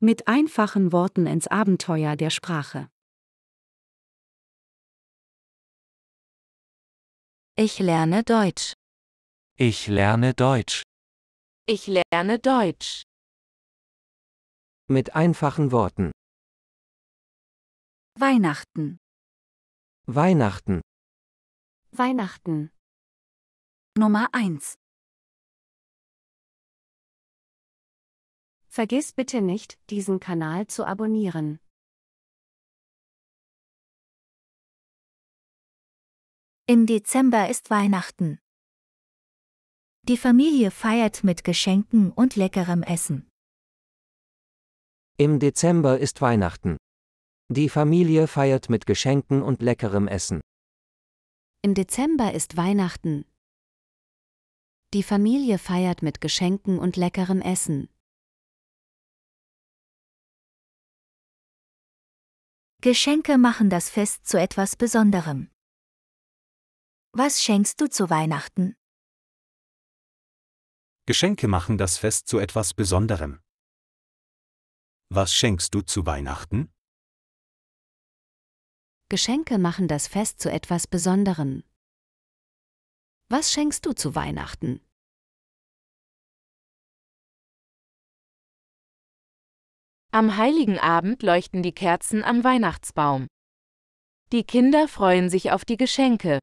Mit einfachen Worten ins Abenteuer der Sprache. Ich lerne Deutsch. Ich lerne Deutsch. Ich lerne Deutsch. Mit einfachen Worten. Weihnachten. Weihnachten. Weihnachten. Nummer 1. Vergiss bitte nicht, diesen Kanal zu abonnieren. Im Dezember ist Weihnachten. Die Familie feiert mit Geschenken und leckerem Essen. Im Dezember ist Weihnachten. Die Familie feiert mit Geschenken und leckerem Essen. Im Dezember ist Weihnachten. Die Familie feiert mit Geschenken und leckerem Essen. Geschenke machen das Fest zu etwas Besonderem. Was schenkst du zu Weihnachten? Geschenke machen das Fest zu etwas Besonderem. Was schenkst du zu Weihnachten? Geschenke machen das Fest zu etwas Besonderem. Was schenkst du zu Weihnachten? Am heiligen Abend leuchten die Kerzen am Weihnachtsbaum. Die Kinder freuen sich auf die Geschenke.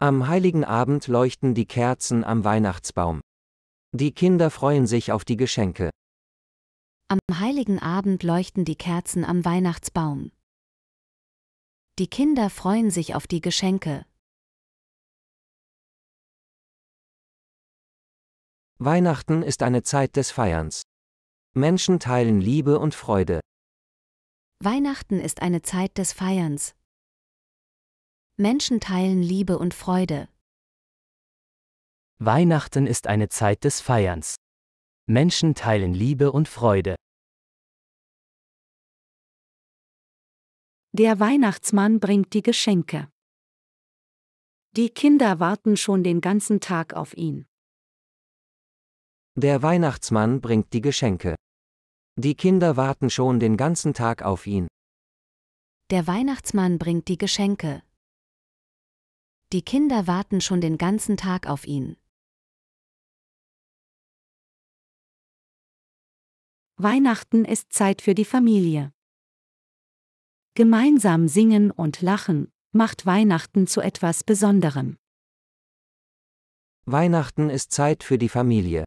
Am heiligen Abend leuchten die Kerzen am Weihnachtsbaum. Die Kinder freuen sich auf die Geschenke. Am heiligen Abend leuchten die Kerzen am Weihnachtsbaum. Die Kinder freuen sich auf die Geschenke. Weihnachten ist eine Zeit des Feierns. Menschen teilen Liebe und Freude. Weihnachten ist eine Zeit des Feierns. Menschen teilen Liebe und Freude. Weihnachten ist eine Zeit des Feierns. Menschen teilen Liebe und Freude. Der Weihnachtsmann bringt die Geschenke. Die Kinder warten schon den ganzen Tag auf ihn. Der Weihnachtsmann bringt die Geschenke. Die Kinder warten schon den ganzen Tag auf ihn. Der Weihnachtsmann bringt die Geschenke. Die Kinder warten schon den ganzen Tag auf ihn. Weihnachten ist Zeit für die Familie. Gemeinsam singen und lachen macht Weihnachten zu etwas Besonderem. Weihnachten ist Zeit für die Familie.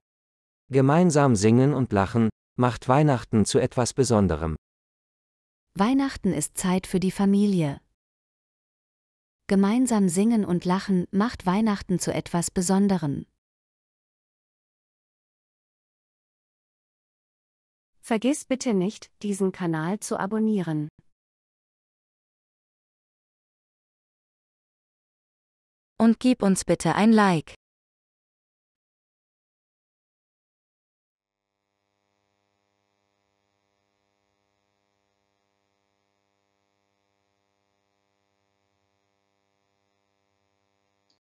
Gemeinsam singen und lachen macht Weihnachten zu etwas Besonderem. Weihnachten ist Zeit für die Familie. Gemeinsam singen und lachen macht Weihnachten zu etwas Besonderem. Vergiss bitte nicht, diesen Kanal zu abonnieren. Und gib uns bitte ein Like.